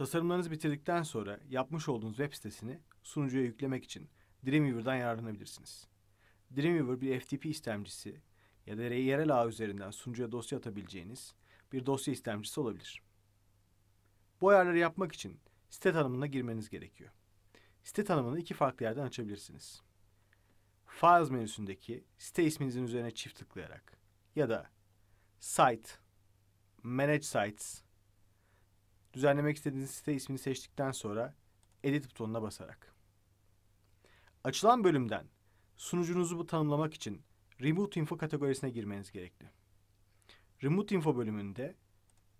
Tasarımlarınızı bitirdikten sonra yapmış olduğunuz web sitesini sunucuya yüklemek için Dreamweaver'dan yararlanabilirsiniz. Dreamweaver bir FTP istemcisi ya da yerel ağ üzerinden sunucuya dosya atabileceğiniz bir dosya istemcisi olabilir. Bu ayarları yapmak için site tanımına girmeniz gerekiyor. Site tanımını iki farklı yerden açabilirsiniz. Files menüsündeki site isminizin üzerine çift tıklayarak ya da Site, Manage Sites Düzenlemek istediğiniz site ismini seçtikten sonra Edit butonuna basarak. Açılan bölümden sunucunuzu bu tanımlamak için Remote Info kategorisine girmeniz gerekli. Remote Info bölümünde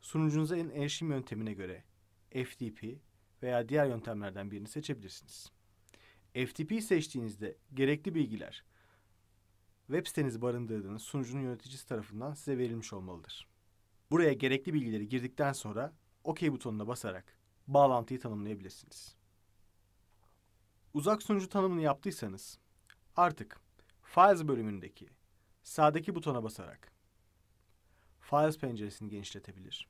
sunucunuza erişim yöntemine göre FTP veya diğer yöntemlerden birini seçebilirsiniz. FTP seçtiğinizde gerekli bilgiler web sitenizi barındırdığınız sunucunun yöneticisi tarafından size verilmiş olmalıdır. Buraya gerekli bilgileri girdikten sonra OK butonuna basarak bağlantıyı tanımlayabilirsiniz. Uzak sunucu tanımını yaptıysanız artık Files bölümündeki sağdaki butona basarak Files penceresini genişletebilir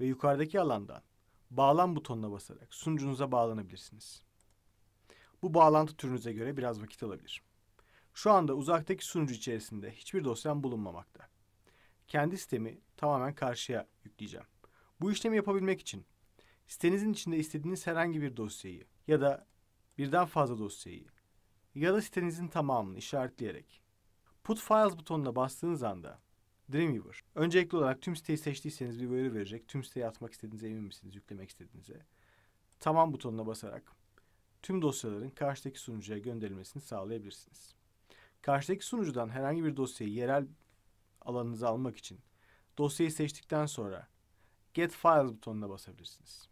ve yukarıdaki alandan bağlan butonuna basarak sunucunuza bağlanabilirsiniz. Bu bağlantı türünüze göre biraz vakit alabilir. Şu anda uzaktaki sunucu içerisinde hiçbir dosyam bulunmamakta. Kendi sistemi tamamen karşıya yükleyeceğim. Bu işlemi yapabilmek için sitenizin içinde istediğiniz herhangi bir dosyayı ya da birden fazla dosyayı ya da sitenizin tamamını işaretleyerek Put Files butonuna bastığınız anda Dreamweaver öncelikli olarak tüm siteyi seçtiyseniz bir uyarı verecek. Tüm siteyi atmak istediğinize emin misiniz? Yüklemek istediğinize. Tamam butonuna basarak tüm dosyaların karşıdaki sunucuya gönderilmesini sağlayabilirsiniz. Karşıdaki sunucudan herhangi bir dosyayı yerel alanınıza almak için dosyayı seçtikten sonra Get Files butonuna basabilirsiniz.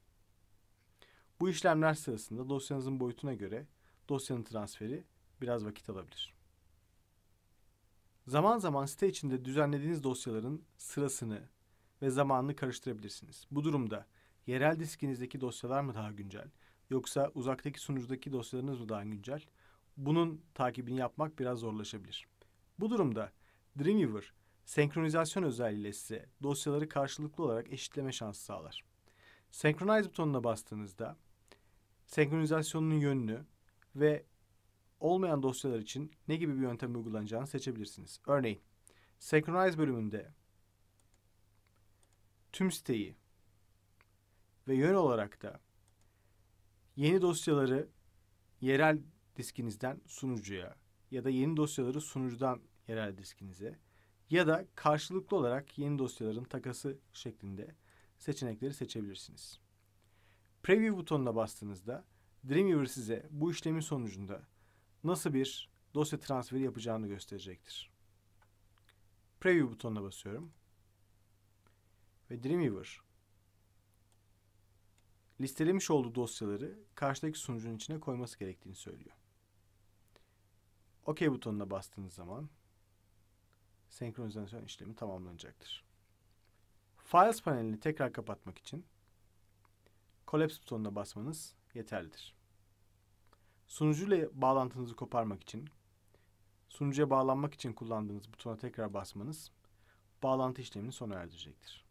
Bu işlemler sırasında dosyanızın boyutuna göre dosyanın transferi biraz vakit alabilir. Zaman zaman site içinde düzenlediğiniz dosyaların sırasını ve zamanını karıştırabilirsiniz. Bu durumda yerel diskinizdeki dosyalar mı daha güncel yoksa uzaktaki sunucudaki dosyalarınız mı daha güncel? Bunun takibini yapmak biraz zorlaşabilir. Bu durumda Dreamweaver Senkronizasyon özelliği size dosyaları karşılıklı olarak eşitleme şansı sağlar. Synchronize butonuna bastığınızda senkronizasyonun yönünü ve olmayan dosyalar için ne gibi bir yöntem uygulanacağını seçebilirsiniz. Örneğin Synchronize bölümünde tüm siteyi ve yön olarak da yeni dosyaları yerel diskinizden sunucuya ya da yeni dosyaları sunucudan yerel diskinize ya da karşılıklı olarak yeni dosyaların takası şeklinde seçenekleri seçebilirsiniz. Preview butonuna bastığınızda Dreamweaver size bu işlemin sonucunda nasıl bir dosya transferi yapacağını gösterecektir. Preview butonuna basıyorum. Ve Dreamweaver listelemiş olduğu dosyaları karşıdaki sunucunun içine koyması gerektiğini söylüyor. OK butonuna bastığınız zaman senkronizasyon işlemi tamamlanacaktır. Files panelini tekrar kapatmak için Collapse butonuna basmanız yeterlidir. Sunucuyla bağlantınızı koparmak için sunucuya bağlanmak için kullandığınız butona tekrar basmanız bağlantı işlemini sona erdirecektir.